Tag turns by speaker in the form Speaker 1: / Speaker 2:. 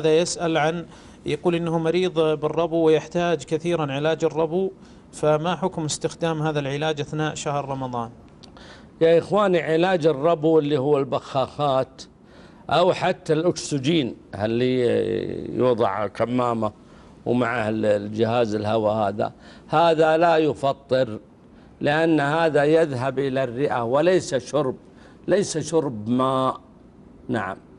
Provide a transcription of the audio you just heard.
Speaker 1: هذا يسأل عن يقول إنه مريض بالربو ويحتاج كثيرا علاج الربو فما حكم استخدام هذا العلاج أثناء شهر رمضان يا إخواني علاج
Speaker 2: الربو اللي هو البخاخات أو حتى الأكسجين اللي يوضع كمامة ومعه الجهاز الهواء هذا هذا لا يفطر لأن هذا يذهب إلى الرئة وليس شرب ليس شرب ماء نعم